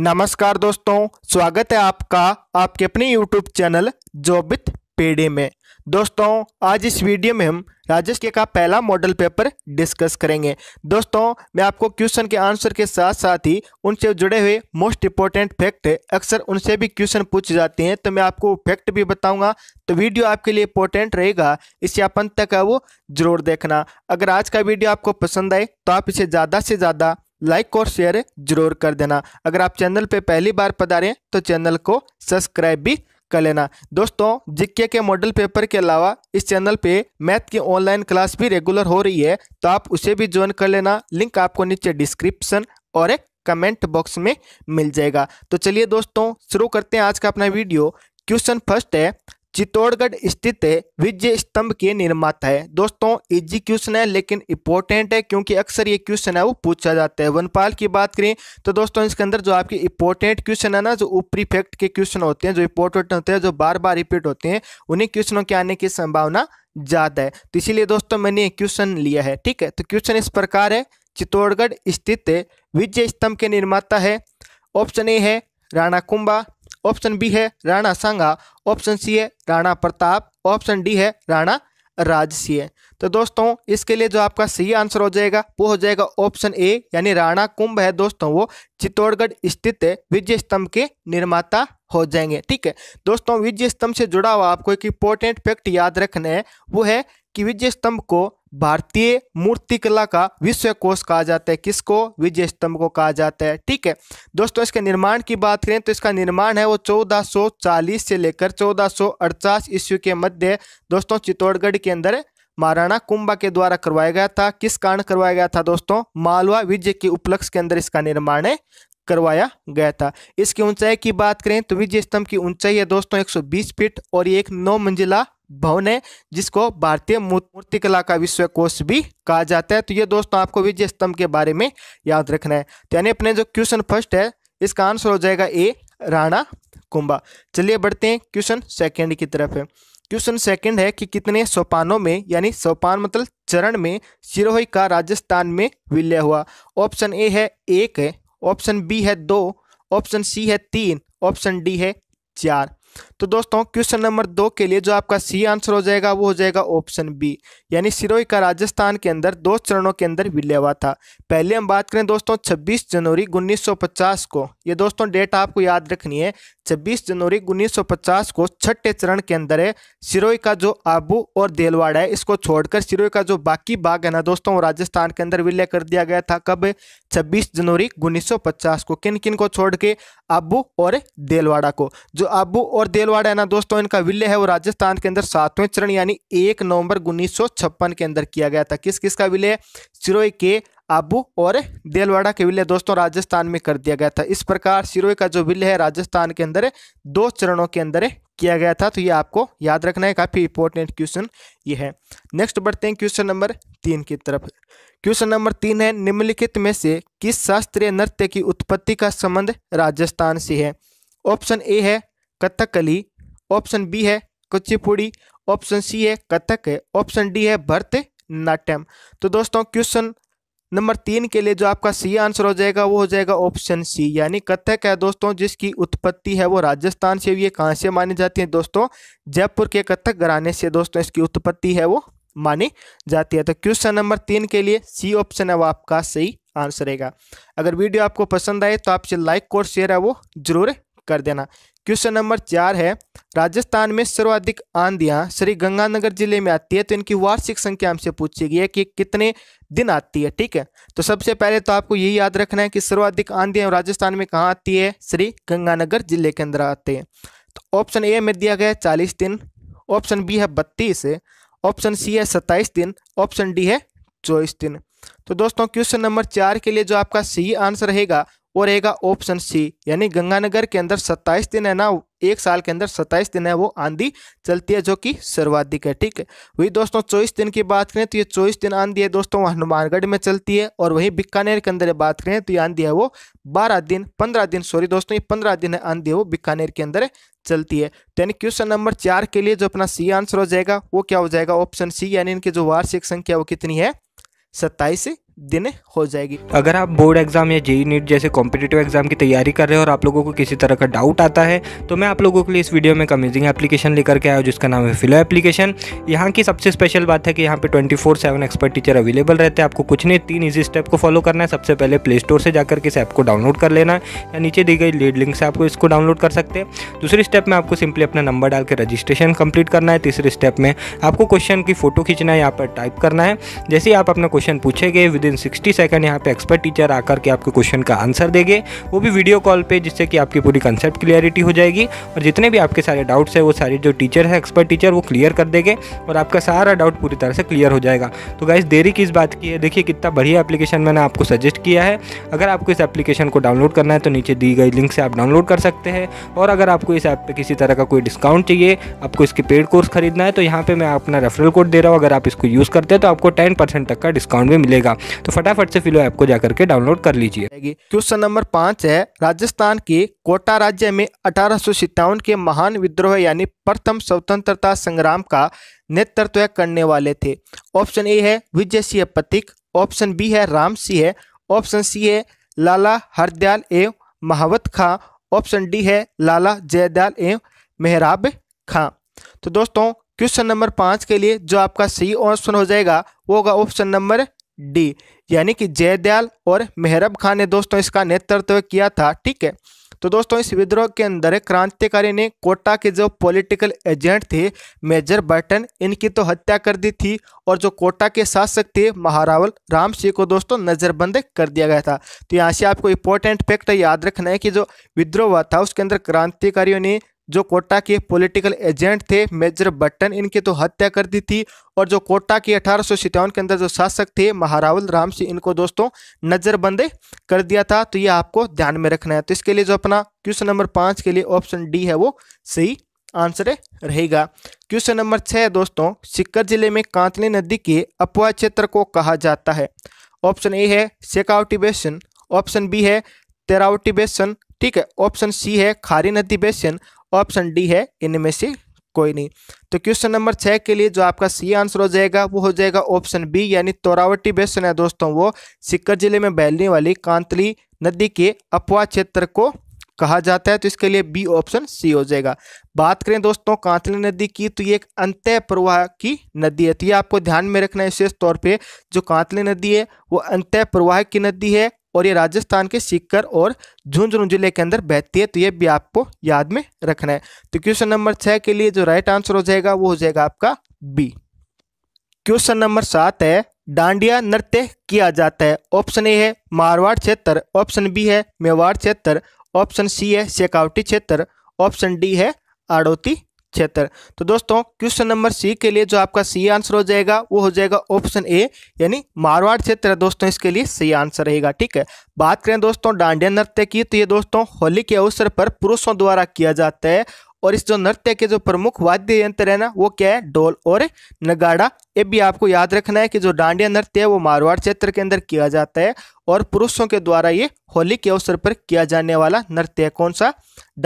नमस्कार दोस्तों स्वागत है आपका आपके अपने YouTube चैनल जोबित पेड़े में दोस्तों आज इस वीडियो में हम राजेश के का पहला मॉडल पेपर डिस्कस करेंगे दोस्तों मैं आपको क्वेश्चन के आंसर के साथ साथ ही उनसे जुड़े हुए मोस्ट इंपॉर्टेंट फैक्ट अक्सर उनसे भी क्वेश्चन पूछे जाते हैं तो मैं आपको फैक्ट भी बताऊंगा तो वीडियो आपके लिए इंपॉर्टेंट रहेगा इसे आप अंत तक है वो जरूर देखना अगर आज का वीडियो आपको पसंद आए तो आप इसे ज़्यादा से ज़्यादा लाइक और शेयर जरूर कर देना अगर आप चैनल पे पहली बार पधारें तो चैनल को सब्सक्राइब भी कर लेना दोस्तों जिक्के के मॉडल पेपर के अलावा इस चैनल पे मैथ की ऑनलाइन क्लास भी रेगुलर हो रही है तो आप उसे भी ज्वाइन कर लेना लिंक आपको नीचे डिस्क्रिप्शन और एक कमेंट बॉक्स में मिल जाएगा तो चलिए दोस्तों शुरू करते हैं आज का अपना वीडियो क्वेश्चन फर्स्ट है चित्तौड़गढ़ स्थित विजय स्तंभ के निर्माता है दोस्तों इजी क्वेश्चन है लेकिन इंपॉर्टेंट है क्योंकि अक्सर ये क्वेश्चन है वो पूछा जाता है वनपाल की बात करें तो दोस्तों इसके अंदर जो आपके इंपॉर्टेंट क्वेश्चन है ना जो ऊपरी फैक्ट के क्वेश्चन होते हैं जो इंपॉर्टेंट होते हैं जो बार बार रिपीट होते हैं उन्हीं क्वेश्चनों के आने की संभावना ज़्यादा है तो इसीलिए दोस्तों मैंने ये क्वेश्चन लिया है ठीक है तो क्वेश्चन इस प्रकार है चित्तौड़गढ़ स्थित विजय स्तंभ के निर्माता है ऑप्शन ए है राणा कुंभा ऑप्शन बी है राणा सांगा ऑप्शन सी है राणा प्रताप ऑप्शन डी है राणा राजसीय तो दोस्तों इसके लिए जो आपका सही आंसर हो जाएगा वो हो जाएगा ऑप्शन ए यानी राणा कुंभ है दोस्तों वो चित्तौड़गढ़ स्थित विजय स्तंभ के निर्माता हो जाएंगे ठीक है दोस्तों विजय स्तंभ से जुड़ा हुआ आपको एक इंपॉर्टेंट फैक्ट याद रखना है वो है कि विजय स्तंभ को भारतीय मूर्तिकला का विश्व कोष कहा जाता है किसको विजय स्तंभ को कहा जाता है ठीक है दोस्तों इसके निर्माण की बात करें तो इसका निर्माण है वो 1440 से लेकर 1448 ईस्वी के मध्य दोस्तों चित्तौड़गढ़ के अंदर महाराणा कुंभा के द्वारा करवाया गया था किस कारण करवाया गया था दोस्तों मालवा विजय के उपलक्ष्य के अंदर इसका निर्माण है करवाया गया था इसकी ऊंचाई की बात करें तो विजय स्तंभ की ऊंचाई है दोस्तों 120 फीट और ये एक नौ मंजिला भवन है जिसको भारतीय मूर्तिकला का विश्व कोष भी कहा जाता है तो ये दोस्तों आपको विजय स्तंभ के बारे में याद रखना है तो यानी अपने जो क्वेश्चन फर्स्ट है इसका आंसर हो जाएगा ए राणा कुंभा चलिए बढ़ते हैं क्वेश्चन सेकेंड की तरफ है क्वेश्चन सेकंड है कि कितने सोपानों में यानी सोपान मतलब चरण में सिरोही का राजस्थान में विलय हुआ ऑप्शन ए है एक ऑप्शन बी है दो ऑप्शन सी है तीन ऑप्शन डी है चार तो दोस्तों क्वेश्चन नंबर दो के लिए जो आपका सी आंसर हो जाएगा वो हो जाएगा ऑप्शन बी यानी सिरोही का राजस्थान के अंदर दो चरणों के अंदर विलय हुआ था पहले हम बात करें दोस्तों 26 जनवरी 1950 को ये दोस्तों डेट आपको याद रखनी है 26 जनवरी 1950 को छठे चरण के अंदर है सिरोई का जो आबू और देलवाड़ा है इसको छोड़कर सिरोई का जो बाकी बाग है ना दोस्तों वो राजस्थान के अंदर विलय कर दिया गया था कब 26 जनवरी 1950 को किन किन को छोड़ के आबू और देलवाड़ा को जो आबू और देलवाड़ा है ना दोस्तों इनका विलय है वो राजस्थान के अंदर सातवें चरण यानी एक नवंबर उन्नीस के अंदर किया गया था किस किस का विलय सिरोई के आबू और देलवाड़ा के विलय दोस्तों राजस्थान में कर दिया गया था इस प्रकार सिरोही का जो विलय है राजस्थान के अंदर दो चरणों के अंदर किया गया था तो ये आपको याद रखना है काफ़ी इंपॉर्टेंट क्वेश्चन ये है नेक्स्ट बढ़ते हैं क्वेश्चन नंबर तीन की तरफ क्वेश्चन नंबर तीन है निम्नलिखित में से किस शास्त्रीय नृत्य की उत्पत्ति का संबंध राजस्थान से है ऑप्शन ए है कथकली ऑप्शन बी है कुचिपुड़ी ऑप्शन सी है कथक ऑप्शन डी है भरत नाट्यम तो दोस्तों क्वेश्चन नंबर तीन के लिए जो आपका सी आंसर हो जाएगा वो हो जाएगा ऑप्शन सी यानी कथक है दोस्तों जिसकी उत्पत्ति है वो राजस्थान से हुई है कहाँ से मानी जाती है दोस्तों जयपुर के कथक घराने से दोस्तों इसकी उत्पत्ति है वो मानी जाती है तो क्वेश्चन नंबर तीन के लिए सी ऑप्शन है वो आपका सही आंसर रहेगा अगर वीडियो आपको पसंद आए तो आपसे लाइक और शेयर है वो जरूर कर देना क्वेश्चन नंबर चार है राजस्थान में सर्वाधिक आंधियाँ श्री गंगानगर जिले में आती है तो इनकी वार्षिक संख्या हमसे पूछी गई है कि कितने दिन आती है ठीक है तो सबसे पहले तो आपको ये याद रखना है कि सर्वाधिक आंधियाँ राजस्थान में कहाँ आती है श्री गंगानगर जिले के अंदर आते हैं तो ऑप्शन ए में दिया गया है चालीस दिन ऑप्शन बी है बत्तीस ऑप्शन सी है सत्ताईस दिन ऑप्शन डी है चौबीस दिन तो दोस्तों क्वेश्चन नंबर चार के लिए जो आपका सही आंसर रहेगा और एक ऑप्शन सी यानी गंगानगर के अंदर सत्ताईस दिन है ना एक साल के अंदर सत्ताईस दिन है वो आंधी चलती है जो कि सर्वाधिक है ठीक है वही दोस्तों चौबीस दिन की बात करें तो ये चौबीस दिन आंधी है दोस्तों हनुमानगढ़ में चलती है और वहीं बीकानेर के अंदर बात करें तो ये आंधी है वो बारह दिन पंद्रह दिन सॉरी दोस्तों ये पंद्रह दिन है आंधी है वो बीकानेर के अंदर चलती है तो यानी क्वेश्चन नंबर चार के लिए जो अपना सी आंसर हो जाएगा वो क्या हो जाएगा ऑप्शन सी यानी इनकी जो वार्षिक संख्या वो कितनी है सत्ताईस दिन हो जाएगी अगर आप बोर्ड एग्जाम या जेई नीट जैसे कॉम्पिटेटिव एग्जाम की तैयारी कर रहे हो और आप लोगों को किसी तरह का डाउट आता है तो मैं आप लोगों के लिए इस वीडियो में एक अमेजिंग एप्लीकेशन लेकर के आया हूँ जिसका नाम है फिलो एप्लीकेशन यहाँ की सबसे स्पेशल बात है कि यहाँ पे twenty four seven expert teacher available रहते हैं आपको कुछ नहीं तीन ईजी स्टेप को फॉलो करना है सबसे पहले प्ले स्टोर से जाकर इस ऐप को डाउनलोड कर लेना या नीचे दी गई लीड लिंक से आपको इसको डाउनलोड कर सकते हैं दूसरे स्टेप में आपको सिंपली अपना नंबर डाल के रजिस्ट्रेशन कंप्लीट करना है तीसरे स्टेप में आपको क्वेश्चन की फोटो खींचना है यहाँ पर टाइप करना है जैसे ही आप अपना क्वेश्चन पूछेंगे विद इन सिक्सटी सेकेंड यहाँ पे एक्सपर्ट टीचर आकर के आपके क्वेश्चन का आंसर देंगे वो भी वीडियो कॉल पर जिससे कि आपकी पूरी कंसेप्ट क्लियरिटी हो जाएगी और जितने भी आपके सारे डाउट्स हैं वो सारे जो टीचर है एक्सपर्ट टीचर वो क्लियर कर देंगे और आपका सारा डाउट पूरी तरह से क्लियर हो जाएगा तो गाइज देरी किस बात की है देखिए कितना बढ़िया एप्लीकेशन मैंने आपको सजेस्ट किया है अगर आपको इस एप्लीकेशन को डाउनलोड करना है तो नीचे दी गई लिंक से आप डाउनलोड कर सकते हैं और अगर आपको इस ऐप पर किसी तरह का कोई डिस्काउंट चाहिए आपको इसके पेड कोर्स खरीदना है तो यहाँ पर मैं अपना रेफरल कोड दे रहा हूँ अगर आप इसको यूज़ करते हैं तो आपको टेन परसेंट तक का डिस्काउंट भी मिलेगा तो फटाफट से फिलो ऐप को जाकर के डाउनलोड कर लीजिए क्वेश्चन नंबर पांच है राजस्थान के कोटा राज्य में अठारह के महान विद्रोह यानी प्रथम स्वतंत्रता संग्राम का नेतृत्व करने वाले थे ऑप्शन ए है विजय सिंह पतिक ऑप्शन बी है राम सिंह ऑप्शन सी है लाला हरदयाल एवं महावत खां ऑप्शन डी है लाला जयदयाल एवं मेहराब खां तो दोस्तों क्वेश्चन नंबर पाँच के लिए जो आपका सही ऑप्शन हो जाएगा वो होगा ऑप्शन नंबर डी यानी कि जयदयाल और मेहरब खान ने दोस्तों इसका नेतृत्व किया था ठीक है तो दोस्तों इस विद्रोह के अंदर क्रांतिकारी ने कोटा के जो पॉलिटिकल एजेंट थे मेजर बर्टन इनकी तो हत्या कर दी थी और जो कोटा के शासक थे महारावल राम सिंह को दोस्तों नज़रबंद कर दिया गया था तो यहाँ से आपको इंपॉर्टेंट फैक्ट याद रखना है कि जो विद्रोह हुआ था उसके अंदर क्रांतिकारियों ने जो कोटा के पॉलिटिकल एजेंट थे मेजर बट्टन इनकी तो हत्या कर दी थी और जो कोटा के अठारह के अंदर जो शासक थे महारावल राम सिंह इनको दोस्तों नजरबंदे कर दिया था तो ये आपको ध्यान में रखना है तो इसके लिए जो अपना क्वेश्चन नंबर पाँच के लिए ऑप्शन डी है वो सही आंसर रहेगा क्वेश्चन नंबर छः दोस्तों सिक्कर जिले में कांतली नदी के अपवा क्षेत्र को कहा जाता है ऑप्शन ए है सेकाउटिबेशन ऑप्शन बी है तेराउटिबेशन ठीक है ऑप्शन सी है खारी नदी बेसिन ऑप्शन डी है इनमें से कोई नहीं तो क्वेश्चन नंबर छः के लिए जो आपका सी आंसर हो जाएगा वो हो जाएगा ऑप्शन बी यानी तोरावटी बेसन है दोस्तों वो सिक्कर जिले में बहलने वाली कांतली नदी के अपवा क्षेत्र को कहा जाता है तो इसके लिए बी ऑप्शन सी हो जाएगा बात करें दोस्तों कांतली नदी की तो ये एक अंत प्रवाह की नदी है तो ये आपको ध्यान में रखना है विशेष तौर पे जो कांतली नदी है वो अंत प्रवाह की नदी है और ये राजस्थान के सीकर और झुंझुनू जिले के अंदर बहती है तो ये भी आपको याद में रखना है तो क्वेश्चन नंबर छः के लिए जो राइट आंसर हो जाएगा वो हो जाएगा आपका बी क्वेश्चन नंबर सात है डांडिया नृत्य किया जाता है ऑप्शन ए है मारवाड़ क्षेत्र ऑप्शन बी है मेवाड़ क्षेत्र ऑप्शन सी है शेकावटी क्षेत्र ऑप्शन डी है आड़ोती छिहत्तर तो दोस्तों क्वेश्चन नंबर सी के लिए जो आपका सी आंसर हो जाएगा वो हो जाएगा ऑप्शन ए यानी मारवाड़ क्षेत्र दोस्तों इसके लिए सही आंसर रहेगा ठीक है बात करें दोस्तों डांडिया नृत्य की तो ये दोस्तों होली के अवसर पर पुरुषों द्वारा किया जाता है और इस जो नृत्य के जो प्रमुख वाद्य यंत्र है ना वो क्या है डोल और नगाड़ा ये भी आपको याद रखना है कि जो डांडिया नृत्य है वो मारवाड़ क्षेत्र के अंदर किया जाता है और पुरुषों के द्वारा ये होली के अवसर पर किया जाने वाला नृत्य है कौन सा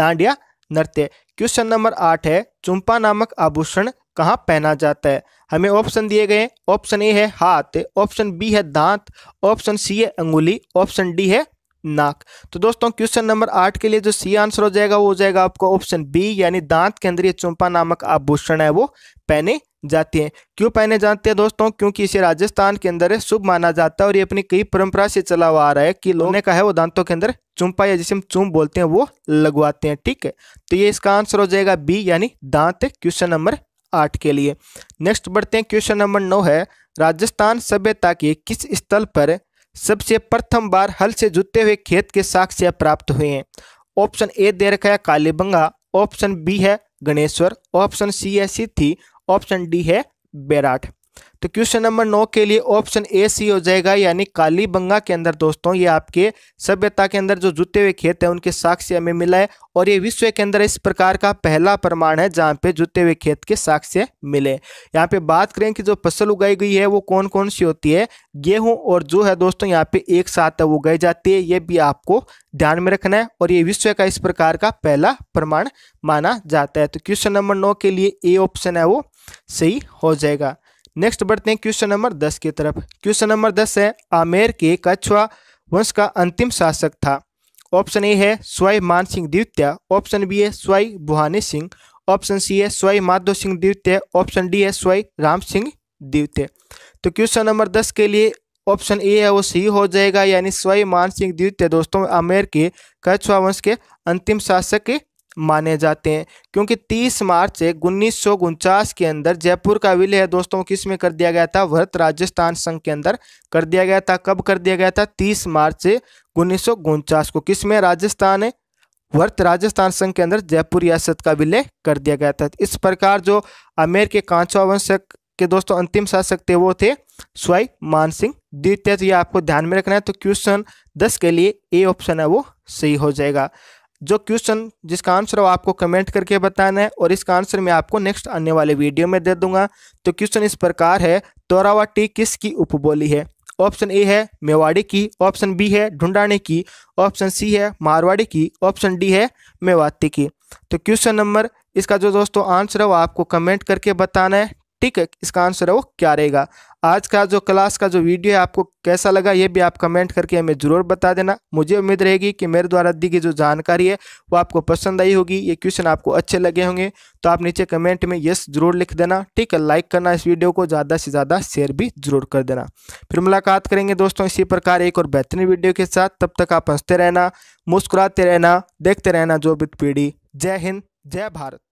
डांडिया नृत्य क्वेश्चन नंबर आठ है चुंपा नामक आभूषण कहाँ पहना जाता है हमें ऑप्शन दिए गए ऑप्शन ए है हाथ ऑप्शन बी है दांत ऑप्शन सी है अंगुली ऑप्शन डी है नाक तो दोस्तों क्वेश्चन नंबर आठ के लिए जो सी आंसर हो जाएगा वो हो जाएगा आपको ऑप्शन बी यानी दांत केंद्रीय चुंपा नामक आभूषण है वो पहने जाते हैं क्यों पहने जाते हैं दोस्तों क्योंकि इसे राजस्थान के अंदर शुभ माना जाता है और ये अपनी कई परंपरा से चला हुआ आ रहा है कि लोगों ने कहा है वो दांतों के अंदर चुंपा या जिसे हम चुम बोलते हैं वो लगवाते हैं ठीक है तो ये इसका आंसर हो जाएगा बी यानी दांत क्वेश्चन नंबर आठ के लिए नेक्स्ट बढ़ते हैं क्वेश्चन नंबर नौ है राजस्थान सभ्यता के किस स्थल पर सबसे प्रथम बार हल से जुते हुए खेत के साक्ष्य प्राप्त हुए हैं ऑप्शन ए दे रखा है कालीबंगा ऑप्शन बी है गणेश्वर ऑप्शन सी है सिद्धि ऑप्शन डी है बैराठ तो क्वेश्चन नंबर नौ के लिए ऑप्शन ए सी हो जाएगा यानी कालीबंगा के अंदर दोस्तों ये आपके सभ्यता के अंदर जो जुते हुए खेत है उनके साक्ष्य हमें मिला है और ये विश्व के अंदर इस प्रकार का पहला प्रमाण है जहाँ पे जुते हुए खेत के साक्ष्य मिले यहाँ पे बात करें कि जो फसल उगाई गई है वो कौन कौन सी होती है गेहूँ और जो है दोस्तों यहाँ पे एक साथ उगाई जाती है ये भी आपको ध्यान में रखना है और ये विश्व का इस प्रकार का पहला प्रमाण माना जाता है तो क्वेश्चन नंबर नौ के लिए ए ऑप्शन है वो सही हो जाएगा नेक्स्ट बढ़ते हैं क्वेश्चन नंबर दस की तरफ क्वेश्चन नंबर दस है आमेर के कछुआ वंश का अंतिम शासक था ऑप्शन ए है स्वाई मान सिंह द्वितीय ऑप्शन बी है स्वाई बुहानी सिंह ऑप्शन सी है स्वाई माधो सिंह द्वितीय ऑप्शन डी है स्वाई राम सिंह द्वितीय तो क्वेश्चन नंबर दस के लिए ऑप्शन ए है वो सी हो जाएगा यानी स्वाई मान सिंह द्वितीय दोस्तों आमेर के कछुआ वंश के अंतिम शासक माने जाते हैं क्योंकि 30 मार्च उन्नीस के अंदर जयपुर का विलय दोस्तों किस में कर दिया गया था भरत राजस्थान संघ के अंदर कर दिया गया था कब कर दिया गया था 30 मार्च उन्नीस को किस में राजस्थान वर्त राजस्थान संघ के अंदर जयपुर रियासत का विलय कर दिया गया था इस प्रकार जो अमेर के कांचवा वंश के दोस्तों अंतिम शासक थे वो थे स्वाई मान सिंह द्वितीय तो ये आपको ध्यान में रखना है तो क्वेश्चन दस के लिए ए ऑप्शन है वो सही हो जाएगा जो क्वेश्चन जिसका आंसर हो आपको कमेंट करके बताना है और इसका आंसर मैं आपको नेक्स्ट आने वाले वीडियो में दे दूंगा तो क्वेश्चन इस प्रकार है तोरावा तोरावाटी किसकी उपबोली है ऑप्शन ए है मेवाड़ी की ऑप्शन बी है ढूंढाने की ऑप्शन सी है मारवाड़ी की ऑप्शन डी है मेवाती की तो क्वेश्चन नंबर इसका जो दोस्तों आंसर है वो आपको कमेंट करके बताना है ठीक है इसका आंसर है वो क्या रहेगा आज का जो क्लास का जो वीडियो है आपको कैसा लगा ये भी आप कमेंट करके हमें ज़रूर बता देना मुझे उम्मीद रहेगी कि मेरे द्वारा दी गई जो जानकारी है वो आपको पसंद आई होगी ये क्वेश्चन आपको अच्छे लगे होंगे तो आप नीचे कमेंट में यस जरूर लिख देना ठीक है लाइक करना इस वीडियो को ज़्यादा से ज़्यादा शेयर भी जरूर कर देना फिर मुलाकात करेंगे दोस्तों इसी प्रकार एक और बेहतरीन वीडियो के साथ तब तक आप हंसते रहना मुस्कुराते रहना देखते रहना जो बित पीढ़ी जय हिंद जय भारत